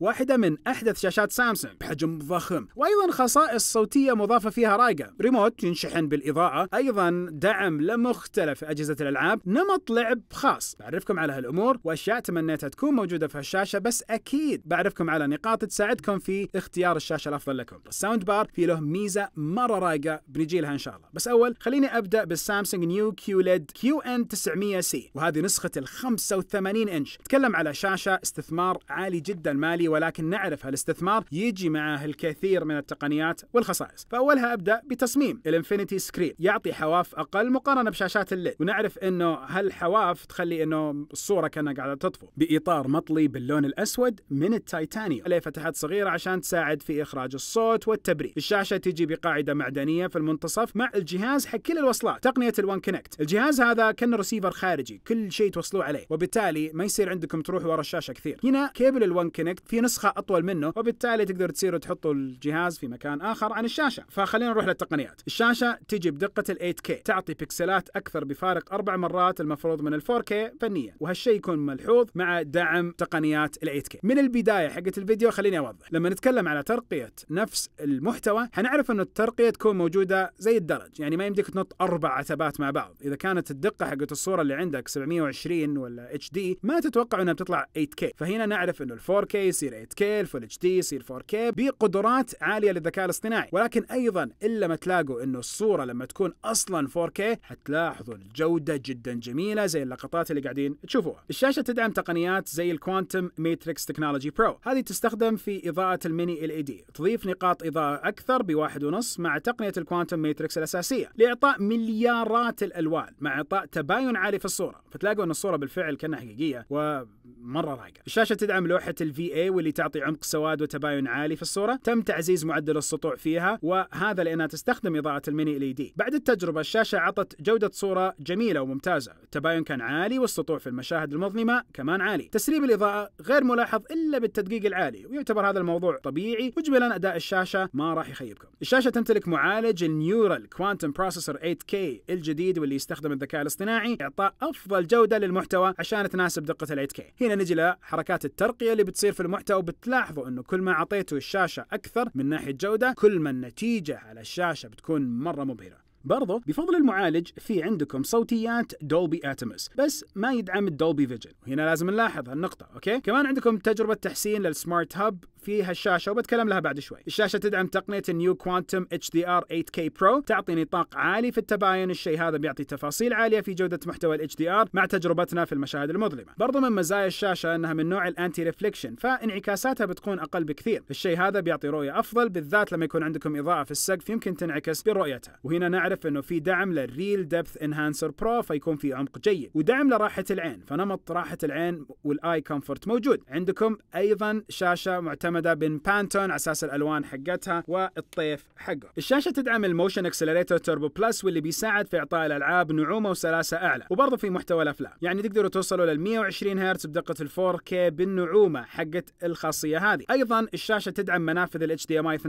واحدة من أحدث شاشات سامسونج بحجم ضخم وأيضا خصائص صوتية مضافة فيها رايقة ريموت ينشحن بالإضاءة أيضا دعم لمختلف أجهزة الألعاب نمط لعب خاص بعرفكم على هالأمور وأشياء تمنيتها تكون موجودة في هالشاشة بس أكيد بعرفكم على نقاط تساعدكم في اختيار الشاشة الأفضل لكم الساوند بار في له ميزة مرة رايقة بنجي لها إن شاء الله بس أول خليني أبدأ بالسامسونج نيو كيو ليد كيو ان 900 سي وهذه نسخة ال 85 إنش تتكلم على شاشة استثمار عالي جدا مالي عالي ولكن نعرف هالاستثمار يجي معه الكثير من التقنيات والخصائص فأولها أبدأ بتصميم الانفينيتي سكرين يعطي حواف أقل مقارنة بشاشات الليل ونعرف أنه هالحواف تخلي أنه الصورة كأنها قاعدة تطفو بإطار مطلي باللون الأسود من التيتانيوم عليه فتحات صغيرة عشان تساعد في إخراج الصوت والتبريد الشاشة تجي بقاعدة معدنية في المنتصف مع الجهاز حق كل الوصلات تقنية الوان كونكت الجهاز هذا كان ريسيفر خارجي كل شيء توصلوه عليه وبالتالي ما يصير عندكم تروح ورا الشاشة كثير هنا كيبل الوان كونكت في نسخه اطول منه وبالتالي تقدر تصيروا تحطوا الجهاز في مكان اخر عن الشاشه فخلينا نروح للتقنيات الشاشه تجي بدقه ال 8K تعطي بكسلات اكثر بفارق اربع مرات المفروض من ال 4K فنيا وهالشيء يكون ملحوظ مع دعم تقنيات ال 8K من البدايه حقت الفيديو خليني اوضح لما نتكلم على ترقيه نفس المحتوى حنعرف انه الترقيه تكون موجوده زي الدرج يعني ما يمديك تنط اربع عتبات مع بعض اذا كانت الدقه حقت الصوره اللي عندك 720 ولا اتش دي ما تتوقع انها بتطلع 8K فهنا نعرف انه ال 4K يصير 8K الفول اتش دي يصير 4K بقدرات عاليه للذكاء الاصطناعي ولكن ايضا الا ما تلاقوا انه الصوره لما تكون اصلا 4K حتلاحظوا الجوده جدا جميله زي اللقطات اللي قاعدين تشوفوها الشاشه تدعم تقنيات زي الكوانتم ماتريكس تكنولوجي برو هذه تستخدم في اضاءه الميني ال اي دي e تضيف نقاط اضاءه اكثر بواحد ونص مع تقنيه الكوانتم ماتريكس الاساسيه لاعطاء مليارات الالوان مع اعطاء تباين عالي في الصوره فتلاقوا ان الصوره بالفعل كانها حقيقيه ومره رايقه الشاشه تدعم لوحه الـ VA واللي تعطي عمق سواد وتباين عالي في الصورة تم تعزيز معدل السطوع فيها وهذا لأنها تستخدم إضاءة الميني ال دي بعد التجربة الشاشة عطت جودة صورة جميلة وممتازة التباين كان عالي والسطوع في المشاهد المظلمة كمان عالي تسريب الإضاءة غير ملاحظ إلا بالتدقيق العالي ويعتبر هذا الموضوع طبيعي مجملا أداء الشاشة ما راح يخيبكم الشاشة تمتلك معالج النيورال كوانتم بروسيسور 8K الجديد واللي يستخدم الذكاء الاصطناعي إعطاء أفضل جودة للمحتوى عشان تناسب دقة ال 8K هنا نجي لحركات الترقية اللي بتصير في المحتوى المحتوى بتلاحظوا انه كل ما اعطيته الشاشه اكثر من ناحيه جوده كل ما النتيجه على الشاشه بتكون مره مبهره برضو بفضل المعالج في عندكم صوتيات دولبي اتمس بس ما يدعم الدولبي فيجن وهنا لازم نلاحظ هالنقطة اوكي كمان عندكم تجربة تحسين للسمارت هاب في هالشاشة وبتكلم لها بعد شوي الشاشة تدعم تقنية النيو كوانتم اتش دي ار 8K برو تعطي نطاق عالي في التباين الشيء هذا بيعطي تفاصيل عالية في جودة محتوى الاتش دي ار مع تجربتنا في المشاهد المظلمة برضو من مزايا الشاشة انها من نوع الانتي ريفليكشن فانعكاساتها بتكون اقل بكثير الشيء هذا بيعطي رؤية افضل بالذات لما يكون عندكم اضاءة في السقف يمكن تنعكس برؤيتها وهنا نعرف نعرف انه في دعم للريل دبث انهانسر برو فيكون في عمق جيد ودعم لراحه العين فنمط راحه العين والاي كومفورت موجود عندكم ايضا شاشه معتمده بين بانتون على اساس الالوان حقتها والطيف حقه الشاشه تدعم الموشن اكسلريتور توربو بلس واللي بيساعد في اعطاء الالعاب نعومه وسلاسه اعلى وبرضه في محتوى الافلام يعني تقدروا توصلوا لل 120 هرتز بدقه ال 4K بالنعومه حقت الخاصيه هذه ايضا الشاشه تدعم منافذ ال HDMI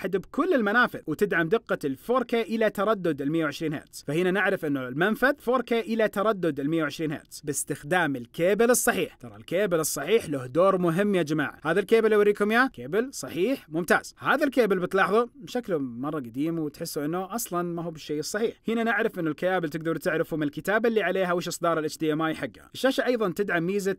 2.1 بكل المنافذ وتدعم دقه ال 4K الى ترى تردد ال 120 هرتز فهنا نعرف انه المنفذ 4K الى تردد ال 120 هرتز باستخدام الكيبل الصحيح ترى الكيبل الصحيح له دور مهم يا جماعه هذا الكيبل اللي اوريكم اياه كيبل صحيح ممتاز هذا الكيبل بتلاحظوا شكله مره قديم وتحسه انه اصلا ما هو بالشيء الصحيح هنا نعرف انه الكيبل تقدروا تعرفوا من الكتابه اللي عليها وش اصدار الاتش دي ام اي حقها الشاشه ايضا تدعم ميزه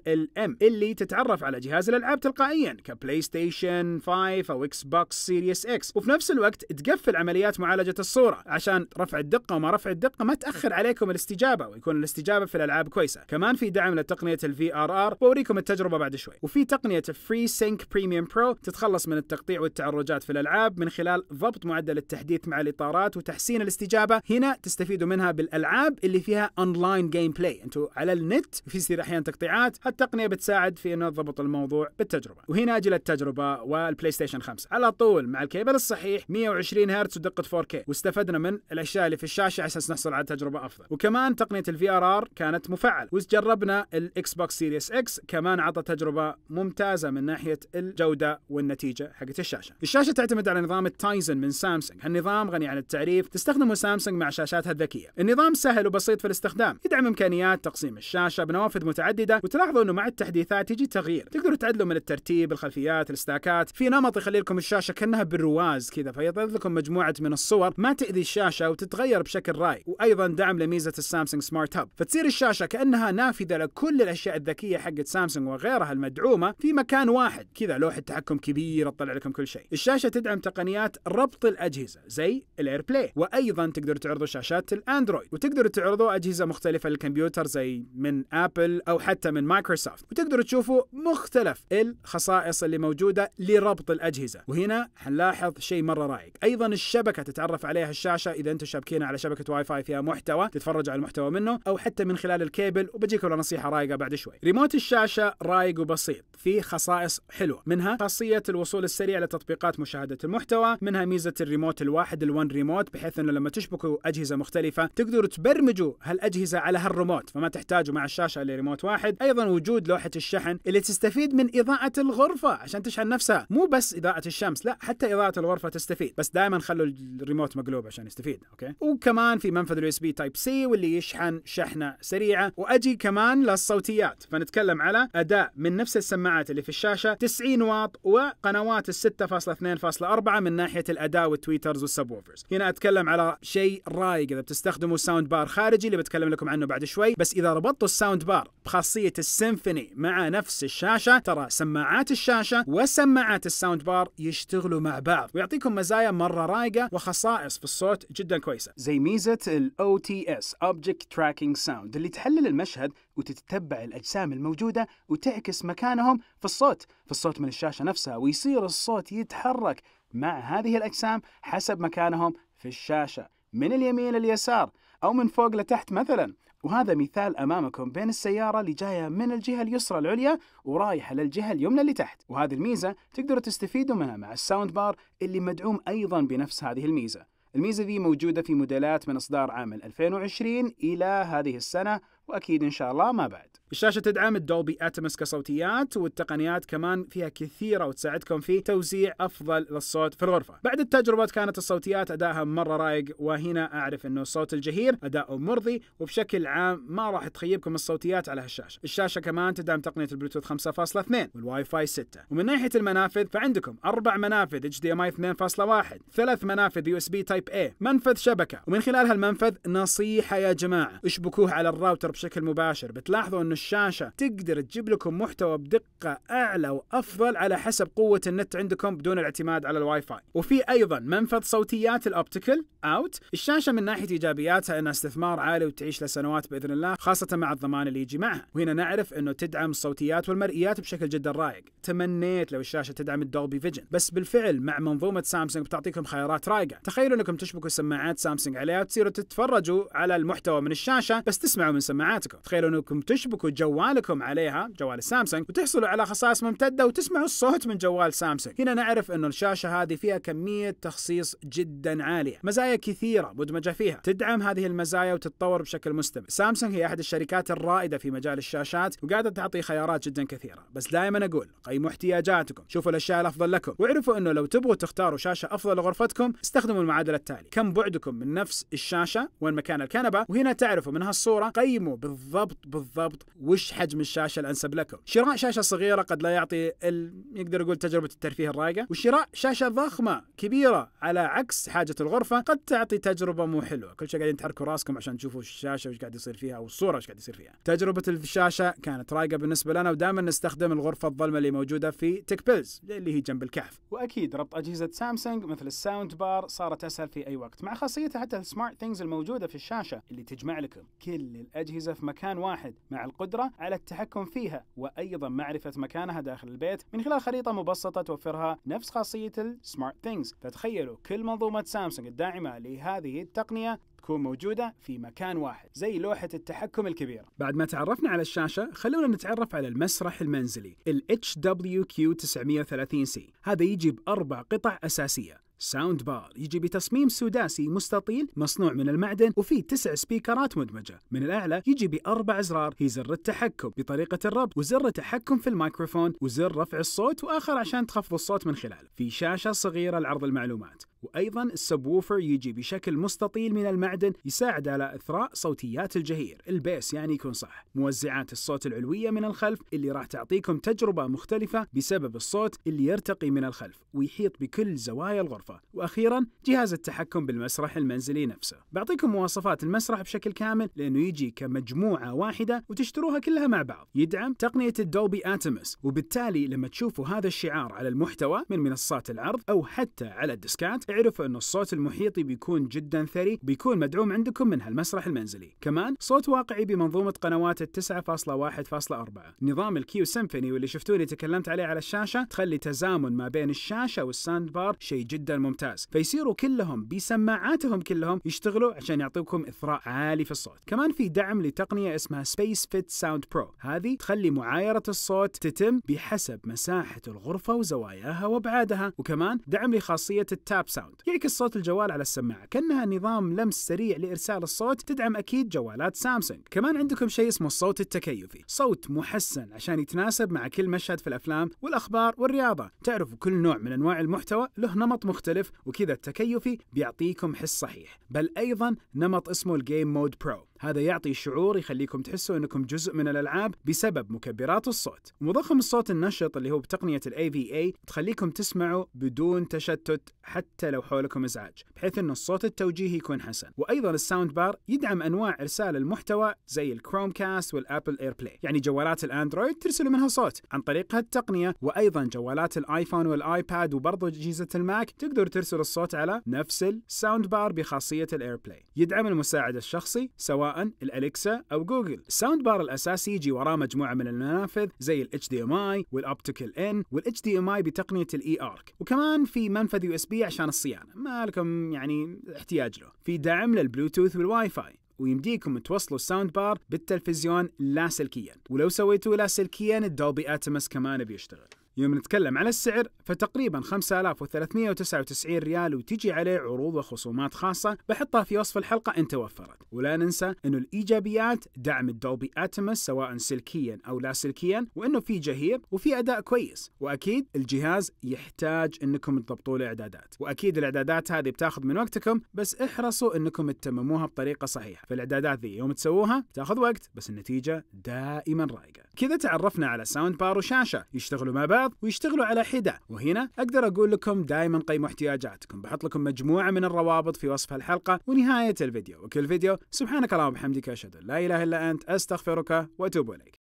ال ام اللي تتعرف على جهاز الالعاب تلقائيا كبلاي ستيشن 5 او اكس بوكس سيريس اكس وفي نفس الوقت تقفل عمليات معالجه الصوره عشان رفع الدقه وما رفع الدقه ما تاخر عليكم الاستجابه ويكون الاستجابه في الالعاب كويسه كمان في دعم لتقنيه الفي ار ار بوريكم التجربه بعد شوي وفي تقنيه فري سينك بريميوم برو تتخلص من التقطيع والتعرجات في الالعاب من خلال ضبط معدل التحديث مع الاطارات وتحسين الاستجابه هنا تستفيدوا منها بالالعاب اللي فيها اونلاين جيم بلاي انتم على النت في احيانا تقطيعات هالتقنيه بتساعد في انه تضبط الموضوع بالتجربه وهنا اجي التجربه والبلاي ستيشن 5 على طول مع الكيبل الصحيح 120 هرتز ودقه 4K واستفدنا من الاشياء اللي في الشاشه على اساس نحصل على تجربه افضل وكمان تقنيه الفي ار ار كانت مفعله وجربنا الاكس بوكس سيريس اكس كمان عطى تجربه ممتازه من ناحيه الجوده والنتيجه حقت الشاشه الشاشه تعتمد على نظام التايزن من سامسونج هالنظام غني عن التعريف تستخدمه سامسونج مع شاشاتها الذكيه النظام سهل وبسيط في الاستخدام يدعم امكانيات تقسيم الشاشه بنوافذ متعدده وتلاحظوا انه مع التحديثات يجي تغيير تقدروا تعدلوا من الترتيب الخلفيات الاستاكات في نمط يخلي لكم الشاشه كانها بالرواز كذا فيظهر لكم مجموعه من الصور ما تأذي الشاشة وتتغير بشكل رائع وأيضا دعم لميزة السامسونج سمارت هاب فتصير الشاشة كأنها نافذة لكل الأشياء الذكية حقت سامسونج وغيرها المدعومة في مكان واحد كذا لوحة تحكم كبيرة تطلع لكم كل شيء الشاشة تدعم تقنيات ربط الأجهزة زي الاير بلاي وأيضا تقدر تعرضوا شاشات الأندرويد وتقدر تعرضوا أجهزة مختلفة للكمبيوتر زي من أبل أو حتى من مايكروسوفت وتقدروا تشوفوا مختلف الخصائص اللي موجودة لربط الأجهزة وهنا حنلاحظ شيء مرة رائع أيضا الشبكة تتعرف تتعرف عليها الشاشه اذا انتم شابكينها على شبكه واي فاي فيها محتوى تتفرج على المحتوى منه او حتى من خلال الكيبل وبجيك ولا نصيحه رايقه بعد شوي ريموت الشاشه رايق وبسيط فيه خصائص حلوه منها خاصيه الوصول السريع لتطبيقات مشاهده المحتوى منها ميزه الريموت الواحد الون ريموت بحيث انه لما تشبكوا اجهزه مختلفه تقدروا تبرمجوا هالاجهزه على هالريموت فما تحتاجوا مع الشاشه الا ريموت واحد ايضا وجود لوحه الشحن اللي تستفيد من اضاءه الغرفه عشان تشحن نفسها مو بس اضاءه الشمس لا حتى اضاءه الغرفه تستفيد بس دائما خلوا الريموت البورت مقلوب عشان يستفيد اوكي وكمان في منفذ اليو اس بي تايب سي واللي يشحن شحنه سريعه واجي كمان للصوتيات فنتكلم على اداء من نفس السماعات اللي في الشاشه 90 واط وقنوات ال 6.2.4 من ناحيه الاداء والتويترز والسبوفرز هنا اتكلم على شيء رايق اذا بتستخدموا ساوند بار خارجي اللي بتكلم لكم عنه بعد شوي بس اذا ربطتوا الساوند بار بخاصيه السيمفوني مع نفس الشاشه ترى سماعات الشاشه وسماعات الساوند بار يشتغلوا مع بعض ويعطيكم مزايا مره رايقه وخصائص ناقص في الصوت جدا كويسه زي ميزه الـ OTS Object Tracking Sound اللي تحلل المشهد وتتبع الاجسام الموجوده وتعكس مكانهم في الصوت في الصوت من الشاشه نفسها ويصير الصوت يتحرك مع هذه الاجسام حسب مكانهم في الشاشه من اليمين لليسار او من فوق لتحت مثلا وهذا مثال امامكم بين السياره اللي جايه من الجهه اليسرى العليا ورايحه للجهه اليمنى اللي تحت وهذه الميزه تقدروا تستفيدوا منها مع الساوند بار اللي مدعوم ايضا بنفس هذه الميزه الميزة ذي موجودة في موديلات من إصدار عام 2020 إلى هذه السنة وأكيد إن شاء الله ما بعد الشاشة تدعم الدولبي اتمس كصوتيات والتقنيات كمان فيها كثيرة وتساعدكم في توزيع أفضل للصوت في الغرفة بعد التجربة كانت الصوتيات أدائها مرة رايق وهنا أعرف أنه الصوت الجهير أداؤه مرضي وبشكل عام ما راح تخيبكم الصوتيات على هالشاشة الشاشة كمان تدعم تقنية البلوتوث 5.2 والواي فاي 6 ومن ناحية المنافذ فعندكم أربع منافذ HDMI 2.1 ثلاث منافذ يو اس بي تايب A إيه، منفذ شبكة ومن خلال هالمنفذ نصيحة يا جماعة اشبكوه على الراوتر بشكل مباشر بتلاحظوا أنه الشاشه تقدر تجيب لكم محتوى بدقه اعلى وافضل على حسب قوه النت عندكم بدون الاعتماد على الواي فاي وفي ايضا منفذ صوتيات الاوبتيكال اوت الشاشه من ناحيه ايجابياتها انها استثمار عالي وتعيش لسنوات باذن الله خاصه مع الضمان اللي يجي معها وهنا نعرف انه تدعم الصوتيات والمرئيات بشكل جدا رايق تمنيت لو الشاشه تدعم الدولبي فيجن بس بالفعل مع منظومه سامسونج بتعطيكم خيارات رايقه تخيلوا انكم تشبكوا سماعات سامسونج عليها وتصيروا تتفرجوا على المحتوى من الشاشه بس تسمعوا من سماعاتكم تخيلوا انكم تشبكوا جوالكم عليها جوال سامسونج وتحصلوا على خصائص ممتدة وتسمعوا الصوت من جوال سامسونج هنا نعرف انه الشاشة هذه فيها كمية تخصيص جدا عالية مزايا كثيرة مدمجة فيها تدعم هذه المزايا وتتطور بشكل مستمر سامسونج هي أحد الشركات الرائدة في مجال الشاشات وقاعدة تعطي خيارات جدا كثيرة بس دائما أقول قيموا احتياجاتكم شوفوا الأشياء الأفضل لكم واعرفوا أنه لو تبغوا تختاروا شاشة أفضل لغرفتكم استخدموا المعادلة التالية كم بعدكم من نفس الشاشة وين مكان الكنبة وهنا تعرفوا من هالصورة قيموا بالضبط بالضبط وش حجم الشاشه الانسب لكم شراء شاشه صغيره قد لا يعطي ال... يقدر يقول تجربه الترفيه الرائقه وشراء شاشه ضخمه كبيره على عكس حاجه الغرفه قد تعطي تجربه مو حلوه كل شيء قاعدين تحركوا راسكم عشان تشوفوا الشاشه وش قاعد يصير فيها او الصوره وش قاعد يصير فيها تجربه الشاشه كانت رايقه بالنسبه لنا ودائما نستخدم الغرفه الظلمه اللي موجوده في تك بيلز اللي هي جنب الكهف واكيد ربط اجهزه سامسونج مثل الساوند بار صارت اسهل في اي وقت مع خاصيتها حتى السمارت ثينجز الموجوده في الشاشه اللي تجمع لكم كل الاجهزه في مكان واحد مع القدره القدرة على التحكم فيها وأيضا معرفة مكانها داخل البيت من خلال خريطة مبسطة توفرها نفس خاصية السمارت ثينجز فتخيلوا كل منظومة سامسونج الداعمة لهذه التقنية تكون موجودة في مكان واحد زي لوحة التحكم الكبيرة بعد ما تعرفنا على الشاشة خلونا نتعرف على المسرح المنزلي ال HWQ 930C هذا يجي بأربع قطع أساسية ساوند بار يجي بتصميم سداسي مستطيل مصنوع من المعدن وفيه تسع سبيكرات مدمجة من الأعلى يجي بأربع أزرار هي زر التحكم بطريقة الربط وزر التحكم في الميكروفون وزر رفع الصوت وآخر عشان تخفض الصوت من خلاله في شاشة صغيرة لعرض المعلومات وايضا السب ووفر يجي بشكل مستطيل من المعدن يساعد على اثراء صوتيات الجهير البيس يعني يكون صح موزعات الصوت العلويه من الخلف اللي راح تعطيكم تجربه مختلفه بسبب الصوت اللي يرتقي من الخلف ويحيط بكل زوايا الغرفه الغرفة وأخيرا جهاز التحكم بالمسرح المنزلي نفسه بعطيكم مواصفات المسرح بشكل كامل لأنه يجي كمجموعة واحدة وتشتروها كلها مع بعض يدعم تقنية الدولبي أتمس وبالتالي لما تشوفوا هذا الشعار على المحتوى من منصات العرض أو حتى على الديسكات اعرفوا أن الصوت المحيطي بيكون جدا ثري بيكون مدعوم عندكم من هالمسرح المنزلي كمان صوت واقعي بمنظومة قنوات ال 9.1.4 نظام الكيو سيمفوني واللي شفتوني تكلمت عليه على الشاشة تخلي تزامن ما بين الشاشة والساند بار شيء جدا الممتاز فيصيروا كلهم بسماعاتهم كلهم يشتغلوا عشان يعطوكم إثراء عالي في الصوت كمان في دعم لتقنية اسمها سبيس فيت ساوند برو هذه تخلي معايرة الصوت تتم بحسب مساحة الغرفة وزواياها وأبعادها وكمان دعم لخاصية التاب ساوند يعكس صوت الجوال على السماعة كأنها نظام لمس سريع لإرسال الصوت تدعم أكيد جوالات سامسونج كمان عندكم شيء اسمه الصوت التكيفي صوت محسن عشان يتناسب مع كل مشهد في الأفلام والأخبار والرياضة تعرفوا كل نوع من أنواع المحتوى له نمط مختلف مختلف وكذا التكيفي بيعطيكم حس صحيح بل أيضا نمط اسمه الجيم مود برو هذا يعطي شعور يخليكم تحسوا انكم جزء من الالعاب بسبب مكبرات الصوت ومضخم الصوت النشط اللي هو بتقنيه الاي في اي تخليكم تسمعوا بدون تشتت حتى لو حولكم ازعاج بحيث ان الصوت التوجيهي يكون حسن وايضا الساوند بار يدعم انواع ارسال المحتوى زي الكروم كاست والابل اير بلاي يعني جوالات الاندرويد ترسلوا منها صوت عن طريق هالتقنيه وايضا جوالات الايفون والايباد وبرضه اجهزه الماك تقدر ترسل الصوت على نفس الساوند بار بخاصيه الاير بلاي يدعم المساعد الشخصي سواء الاليكسا او جوجل الساوند بار الاساسي يجي وراه مجموعه من المنافذ زي الاتش دي ام اي والاوبتيكال ان والاتش دي ام اي بتقنيه الاي ارك وكمان في منفذ يو اس بي عشان الصيانه ما لكم يعني احتياج له في دعم للبلوتوث والواي فاي ويمديكم توصلوا الساوند بار بالتلفزيون لاسلكيا ولو سويتوه لاسلكيا الدولبي اتمس كمان بيشتغل يوم نتكلم على السعر فتقريبا 5399 ريال وتجي عليه عروض وخصومات خاصة بحطها في وصف الحلقة إن توفرت ولا ننسى أنه الإيجابيات دعم الدولبي أتمس سواء سلكيا أو لا سلكيا وأنه في جهير وفي أداء كويس وأكيد الجهاز يحتاج أنكم تضبطوا له إعدادات وأكيد الإعدادات هذه بتاخذ من وقتكم بس احرصوا أنكم تتمموها بطريقة صحيحة فالإعدادات ذي يوم تسووها تاخذ وقت بس النتيجة دائما رائقة كذا تعرفنا على ساوند بار وشاشه يشتغلوا مع بعض ويشتغلوا على حده وهنا اقدر اقول لكم دائما قيموا احتياجاتكم بحط لكم مجموعه من الروابط في وصف الحلقه ونهايه الفيديو وكل فيديو سبحانك اللهم وبحمدك اشهد ان لا اله الا انت استغفرك واتوب اليك